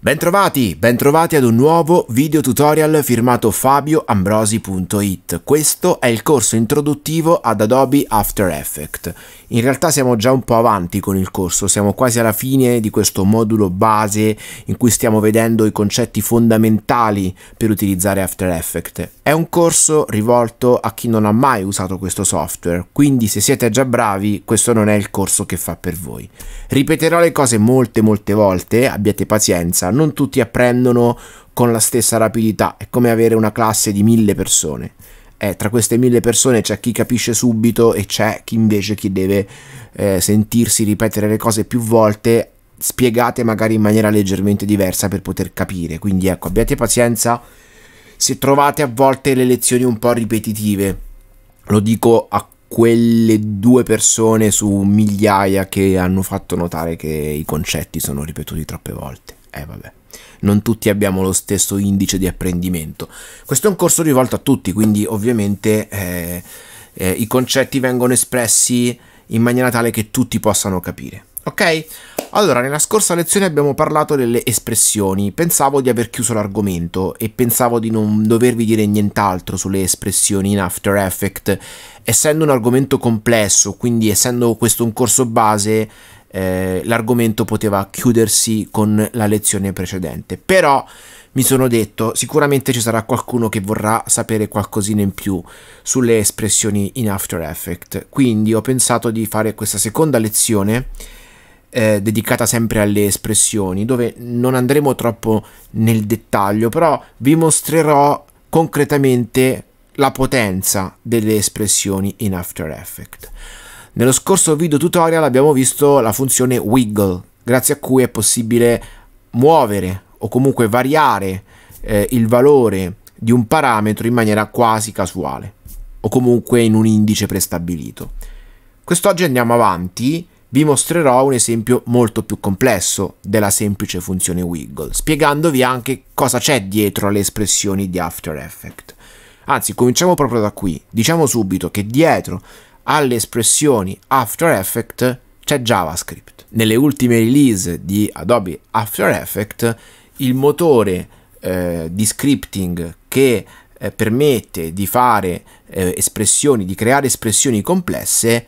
Bentrovati, bentrovati ad un nuovo video tutorial firmato fabioambrosi.it. Questo è il corso introduttivo ad Adobe After Effects. In realtà siamo già un po' avanti con il corso, siamo quasi alla fine di questo modulo base in cui stiamo vedendo i concetti fondamentali per utilizzare After Effects. È un corso rivolto a chi non ha mai usato questo software, quindi se siete già bravi questo non è il corso che fa per voi. Ripeterò le cose molte molte volte, abbiate pazienza cioè, non tutti apprendono con la stessa rapidità, è come avere una classe di mille persone. Eh, tra queste mille persone c'è chi capisce subito e c'è chi invece chi deve eh, sentirsi ripetere le cose più volte spiegate magari in maniera leggermente diversa per poter capire quindi ecco abbiate pazienza se trovate a volte le lezioni un po' ripetitive lo dico a quelle due persone su migliaia che hanno fatto notare che i concetti sono ripetuti troppe volte eh vabbè, non tutti abbiamo lo stesso indice di apprendimento. Questo è un corso rivolto a tutti, quindi ovviamente eh, eh, i concetti vengono espressi in maniera tale che tutti possano capire. Ok? Allora, nella scorsa lezione abbiamo parlato delle espressioni. Pensavo di aver chiuso l'argomento e pensavo di non dovervi dire nient'altro sulle espressioni in After Effects. Essendo un argomento complesso, quindi essendo questo un corso base, eh, l'argomento poteva chiudersi con la lezione precedente. Però mi sono detto, sicuramente ci sarà qualcuno che vorrà sapere qualcosina in più sulle espressioni in After Effects, quindi ho pensato di fare questa seconda lezione eh, dedicata sempre alle espressioni, dove non andremo troppo nel dettaglio, però vi mostrerò concretamente la potenza delle espressioni in After Effects. Nello scorso video tutorial abbiamo visto la funzione wiggle, grazie a cui è possibile muovere o comunque variare eh, il valore di un parametro in maniera quasi casuale o comunque in un indice prestabilito. Quest'oggi andiamo avanti, vi mostrerò un esempio molto più complesso della semplice funzione wiggle, spiegandovi anche cosa c'è dietro alle espressioni di After Effects. Anzi, cominciamo proprio da qui. Diciamo subito che dietro alle espressioni After Effects c'è JavaScript. Nelle ultime release di Adobe After Effects il motore eh, di scripting che eh, permette di fare eh, espressioni, di creare espressioni complesse,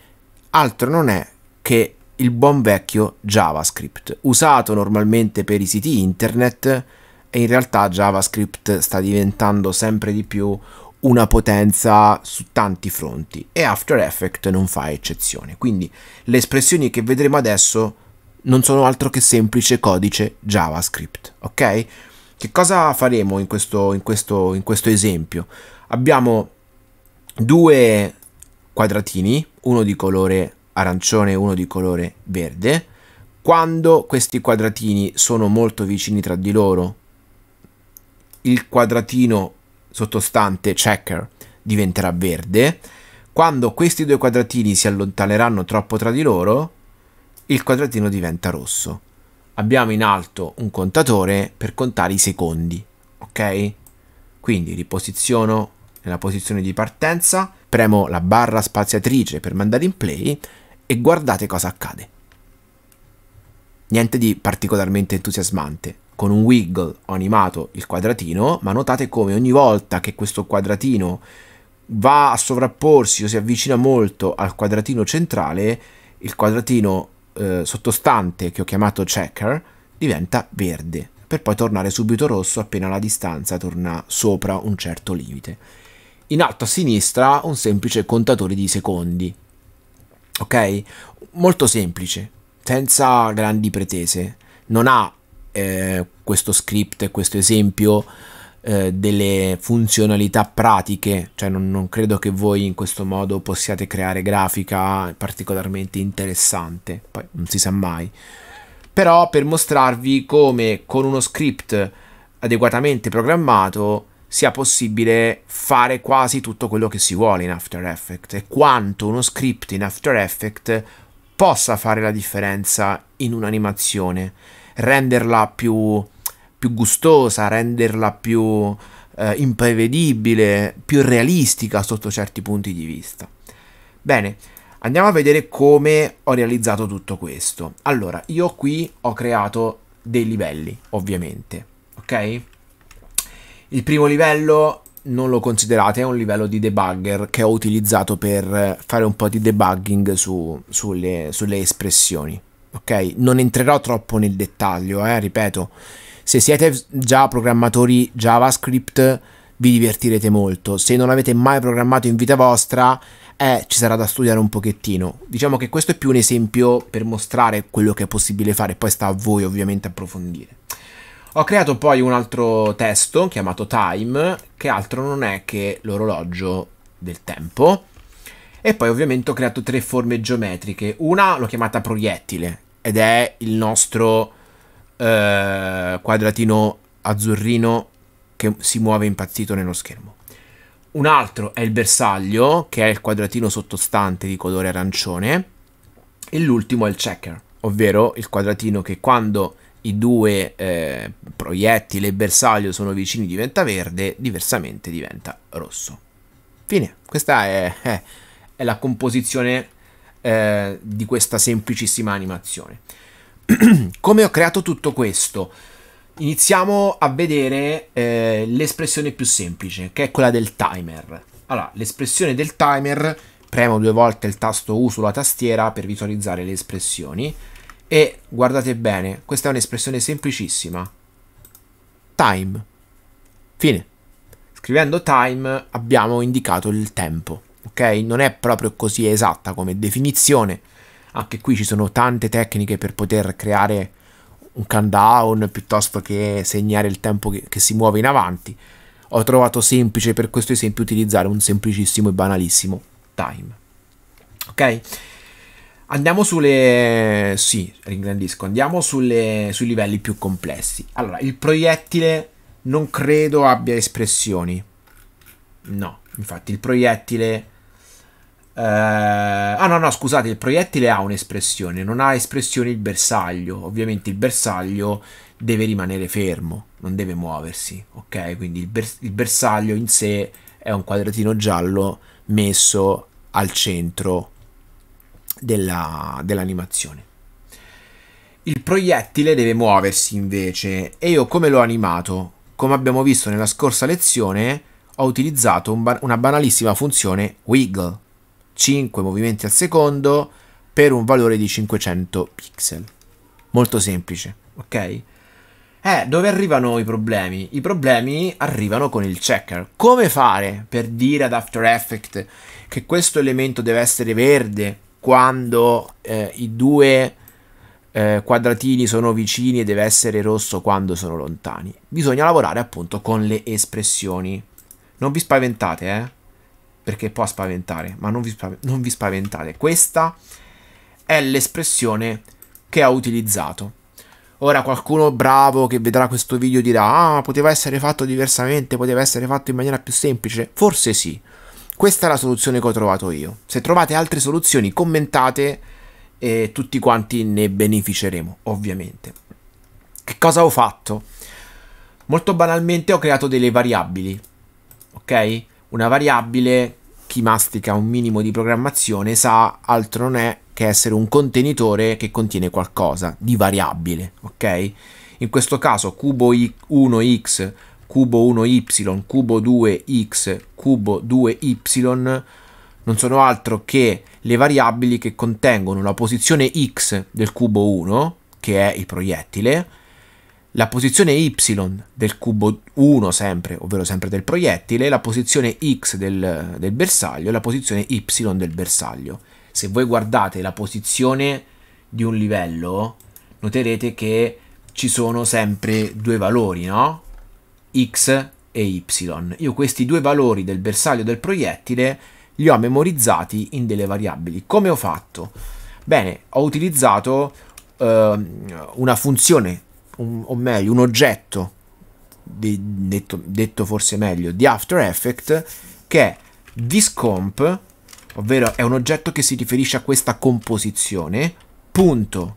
altro non è che il buon vecchio JavaScript, usato normalmente per i siti internet e in realtà JavaScript sta diventando sempre di più una potenza su tanti fronti e After Effects non fa eccezione. Quindi le espressioni che vedremo adesso non sono altro che semplice codice JavaScript, ok? Che cosa faremo in questo, in questo, in questo esempio? Abbiamo due quadratini, uno di colore arancione e uno di colore verde. Quando questi quadratini sono molto vicini tra di loro, il quadratino sottostante checker diventerà verde, quando questi due quadratini si allontaneranno troppo tra di loro, il quadratino diventa rosso. Abbiamo in alto un contatore per contare i secondi, ok? Quindi riposiziono nella posizione di partenza, premo la barra spaziatrice per mandare in play e guardate cosa accade. Niente di particolarmente entusiasmante, con un wiggle ho animato il quadratino, ma notate come ogni volta che questo quadratino va a sovrapporsi o si avvicina molto al quadratino centrale, il quadratino eh, sottostante che ho chiamato checker diventa verde, per poi tornare subito rosso appena la distanza torna sopra un certo limite. In alto a sinistra un semplice contatore di secondi. Ok? Molto semplice, senza grandi pretese. Non ha eh, questo script, questo esempio eh, delle funzionalità pratiche, cioè non, non, credo che voi in questo modo possiate creare grafica particolarmente interessante, poi non si sa mai, però per mostrarvi come con uno script adeguatamente programmato sia possibile fare quasi tutto quello che si vuole in After Effects e quanto uno script in After Effects possa fare la differenza in un'animazione renderla più, più gustosa, renderla più eh, imprevedibile, più realistica sotto certi punti di vista. Bene, andiamo a vedere come ho realizzato tutto questo. Allora, io qui ho creato dei livelli, ovviamente, ok? Il primo livello non lo considerate, è un livello di debugger che ho utilizzato per fare un po' di debugging su, sulle, sulle espressioni ok? Non entrerò troppo nel dettaglio, eh, ripeto, se siete già programmatori JavaScript vi divertirete molto, se non avete mai programmato in vita vostra eh, ci sarà da studiare un pochettino. Diciamo che questo è più un esempio per mostrare quello che è possibile fare, poi sta a voi ovviamente approfondire. Ho creato poi un altro testo chiamato Time, che altro non è che l'orologio del tempo e poi ovviamente ho creato tre forme geometriche. Una l'ho chiamata proiettile ed è il nostro eh, quadratino azzurrino che si muove impazzito nello schermo. Un altro è il bersaglio, che è il quadratino sottostante di colore arancione. E l'ultimo è il checker, ovvero il quadratino che quando i due eh, proiettili e bersaglio sono vicini diventa verde, diversamente diventa rosso. Fine, questa è... Eh, è la composizione eh, di questa semplicissima animazione. Come ho creato tutto questo? Iniziamo a vedere eh, l'espressione più semplice, che è quella del timer. Allora, l'espressione del timer, premo due volte il tasto U sulla tastiera per visualizzare le espressioni, e guardate bene, questa è un'espressione semplicissima. Time. Fine. Scrivendo time abbiamo indicato il tempo ok? Non è proprio così esatta come definizione. Anche qui ci sono tante tecniche per poter creare un countdown piuttosto che segnare il tempo che, che si muove in avanti. Ho trovato semplice per questo esempio utilizzare un semplicissimo e banalissimo time. Ok? Andiamo sulle... sì, ringrandisco, andiamo sulle, sui livelli più complessi. Allora, il proiettile non credo abbia espressioni. No, Infatti il proiettile... Eh, ah no, no, scusate, il proiettile ha un'espressione, non ha espressione il bersaglio. Ovviamente il bersaglio deve rimanere fermo, non deve muoversi, ok? Quindi il, bers il bersaglio in sé è un quadratino giallo messo al centro dell'animazione. il proiettile deve muoversi invece e io come l'ho animato? Come abbiamo visto nella scorsa lezione, ho utilizzato un ba una banalissima funzione wiggle, 5 movimenti al secondo per un valore di 500 pixel. Molto semplice, ok? Eh, dove arrivano i problemi? I problemi arrivano con il checker. Come fare per dire ad After Effects che questo elemento deve essere verde quando eh, i due eh, quadratini sono vicini e deve essere rosso quando sono lontani? Bisogna lavorare appunto con le espressioni. Non vi spaventate, eh? Perché può spaventare, ma non vi, spav non vi spaventate. Questa è l'espressione che ho utilizzato. Ora qualcuno bravo che vedrà questo video dirà ah poteva essere fatto diversamente, poteva essere fatto in maniera più semplice. Forse sì. Questa è la soluzione che ho trovato io. Se trovate altre soluzioni commentate e tutti quanti ne beneficeremo, ovviamente. Che cosa ho fatto? Molto banalmente ho creato delle variabili ok? Una variabile, chi mastica un minimo di programmazione sa, altro non è che essere un contenitore che contiene qualcosa di variabile, ok? In questo caso cubo 1x, cubo 1y, cubo 2x, cubo 2y non sono altro che le variabili che contengono la posizione x del cubo 1, che è il proiettile, la posizione y del cubo 1 sempre, ovvero sempre del proiettile, la posizione x del, del bersaglio e la posizione y del bersaglio. Se voi guardate la posizione di un livello, noterete che ci sono sempre due valori, no? x e y. Io questi due valori del bersaglio del proiettile li ho memorizzati in delle variabili. Come ho fatto? Bene, ho utilizzato eh, una funzione un, o meglio, un oggetto, di, detto, detto, forse meglio, di After Effects, che è discomp, ovvero è un oggetto che si riferisce a questa composizione, punto,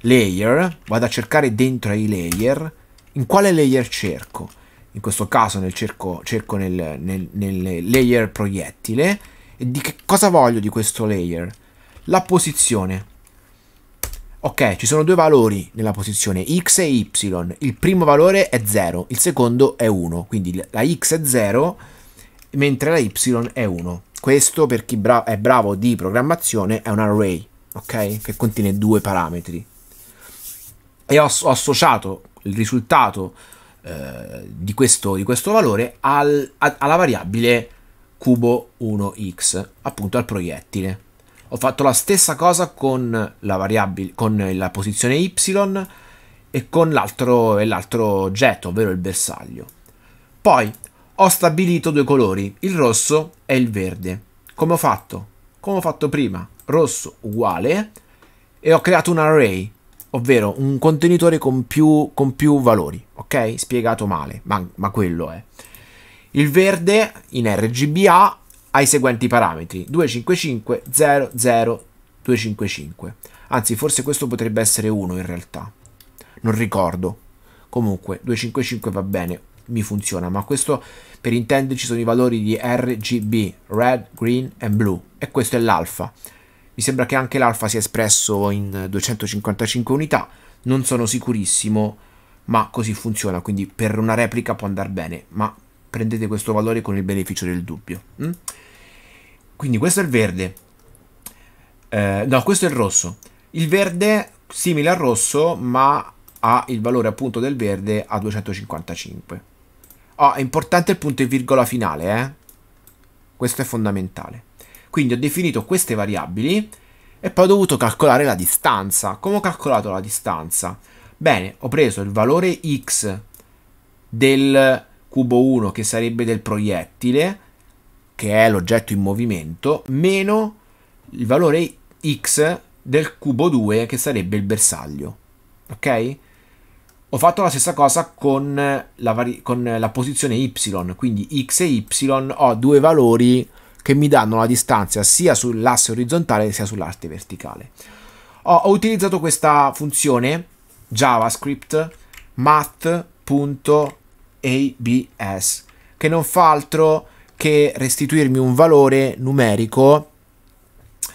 layer, vado a cercare dentro ai layer, in quale layer cerco? In questo caso nel cerco, cerco nel, nel, nel layer proiettile, e di che cosa voglio di questo layer? La posizione, Ok, ci sono due valori nella posizione x e y. Il primo valore è 0, il secondo è 1. Quindi la x è 0, mentre la y è 1. Questo per chi bra è bravo di programmazione è un array, ok? Che contiene due parametri. E ho, ho associato il risultato eh, di, questo, di, questo, valore al, a, alla variabile cubo 1x, appunto al proiettile. Ho fatto la stessa cosa con la variabile, con la posizione y e con l'altro, e l'altro oggetto, ovvero il bersaglio. Poi ho stabilito due colori, il rosso e il verde. Come ho fatto? Come ho fatto prima, rosso uguale e ho creato un array, ovvero un contenitore con più, con più valori, ok? Spiegato male, ma, ma quello è. Il verde in RGBA ai seguenti parametri 255 00 255 anzi forse questo potrebbe essere 1 in realtà non ricordo comunque 255 va bene mi funziona ma questo per intenderci sono i valori di RGB red green e blu e questo è l'alfa mi sembra che anche l'alfa sia espresso in 255 unità non sono sicurissimo ma così funziona quindi per una replica può andare bene ma prendete questo valore con il beneficio del dubbio. Mm? Quindi questo è il verde, eh, no questo è il rosso. Il verde simile al rosso ma ha il valore appunto del verde a 255. Oh, ah, è importante il punto e virgola finale, eh? questo è fondamentale. Quindi ho definito queste variabili e poi ho dovuto calcolare la distanza. Come ho calcolato la distanza? Bene, ho preso il valore x del cubo 1 che sarebbe del proiettile, che è l'oggetto in movimento, meno il valore x del cubo 2 che sarebbe il bersaglio. Ok? Ho fatto la stessa cosa con la, con la posizione y, quindi x e y ho due valori che mi danno la distanza sia sull'asse orizzontale sia sull'asse verticale. Ho, ho utilizzato questa funzione javascript math.com ABS, che non fa altro che restituirmi un valore numerico eh,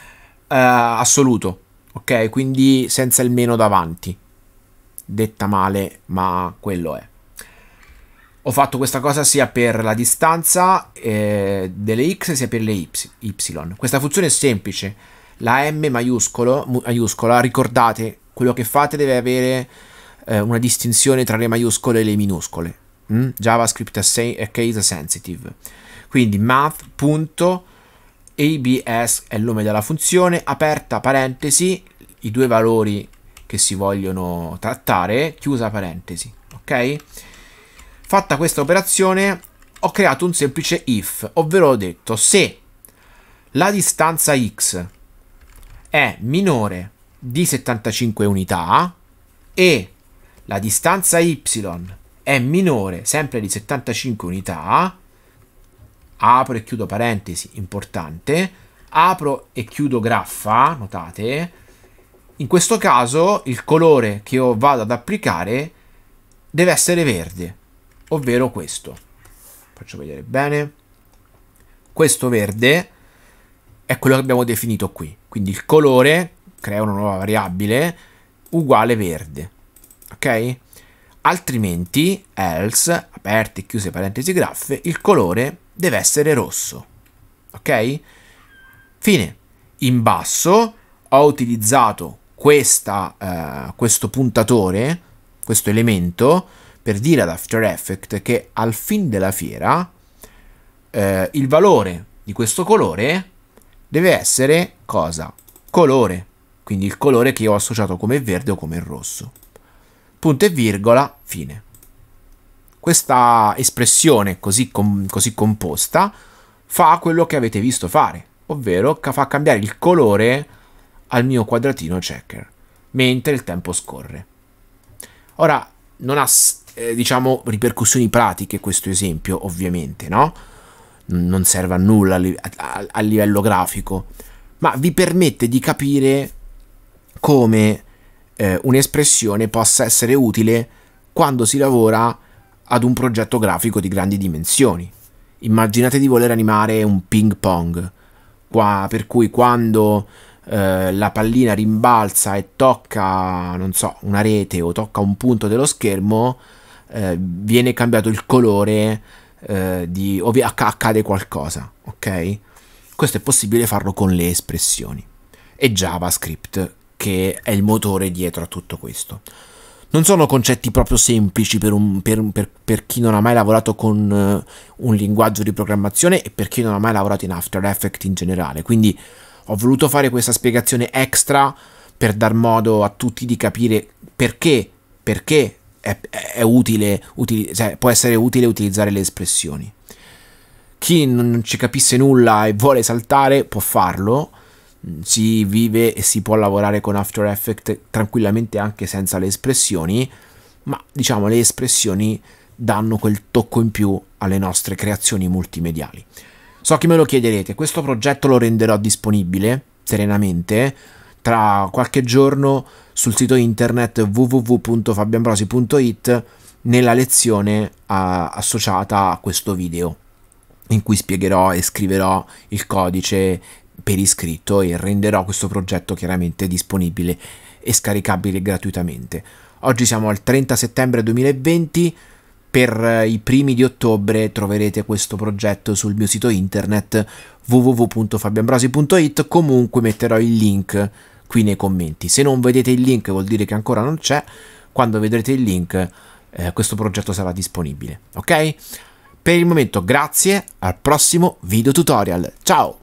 assoluto, ok? Quindi senza il meno davanti. Detta male, ma quello è. Ho fatto questa cosa sia per la distanza eh, delle x sia per le y. Questa funzione è semplice. La m maiuscolo, maiuscola, ricordate, quello che fate deve avere eh, una distinzione tra le maiuscole e le minuscole mh? Mm? JavaScript è case sensitive. Quindi math.abs è il nome della funzione, aperta parentesi, i due valori che si vogliono trattare, chiusa parentesi, ok? Fatta questa operazione ho creato un semplice if, ovvero ho detto se la distanza x è minore di 75 unità e la distanza y è minore sempre di 75 unità, apro e chiudo parentesi, importante, apro e chiudo graffa, notate, in questo caso il colore che io vado ad applicare deve essere verde, ovvero questo. Faccio vedere bene. Questo verde è quello che abbiamo definito qui. Quindi il colore, crea una nuova variabile, uguale verde. Ok? altrimenti, else, aperte e chiuse parentesi graffe, il colore deve essere rosso. Ok? Fine. In basso ho utilizzato questa, eh, questo puntatore, questo elemento, per dire ad After Effects che al fin della fiera eh, il valore di questo colore deve essere cosa? Colore. Quindi il colore che io ho associato come verde o come rosso punto e virgola, fine. Questa espressione così, com così composta fa quello che avete visto fare, ovvero fa cambiare il colore al mio quadratino checker, mentre il tempo scorre. Ora, non ha, eh, diciamo, ripercussioni pratiche questo esempio, ovviamente, no? Non serve a nulla a, li a, a livello grafico, ma vi permette di capire come eh, un'espressione possa essere utile quando si lavora ad un progetto grafico di grandi dimensioni. Immaginate di voler animare un ping pong, qua, per cui quando eh, la pallina rimbalza e tocca, non so, una rete o tocca un punto dello schermo, eh, viene cambiato il colore eh, di, o accade qualcosa, ok? Questo è possibile farlo con le espressioni. E JavaScript che è il motore dietro a tutto questo. Non sono concetti proprio semplici per, un, per, per, per chi non ha mai lavorato con uh, un linguaggio di programmazione e per chi non ha mai lavorato in After Effects in generale. Quindi ho voluto fare questa spiegazione extra per dar modo a tutti di capire perché, perché è, è utile, utili, cioè, può essere utile utilizzare le espressioni. Chi non ci capisse nulla e vuole saltare può farlo si vive e si può lavorare con After Effects tranquillamente anche senza le espressioni, ma diciamo le espressioni danno quel tocco in più alle nostre creazioni multimediali. So che me lo chiederete, questo progetto lo renderò disponibile serenamente tra qualche giorno sul sito internet www.fabianbrosi.it nella lezione a, associata a questo video in cui spiegherò e scriverò il codice per iscritto e renderò questo progetto chiaramente disponibile e scaricabile gratuitamente. Oggi siamo al 30 settembre 2020, per eh, i primi di ottobre troverete questo progetto sul mio sito internet www.fabianbrosi.it, comunque metterò il link qui nei commenti. Se non vedete il link vuol dire che ancora non c'è, quando vedrete il link eh, questo progetto sarà disponibile, ok? Per il momento grazie, al prossimo video tutorial, ciao!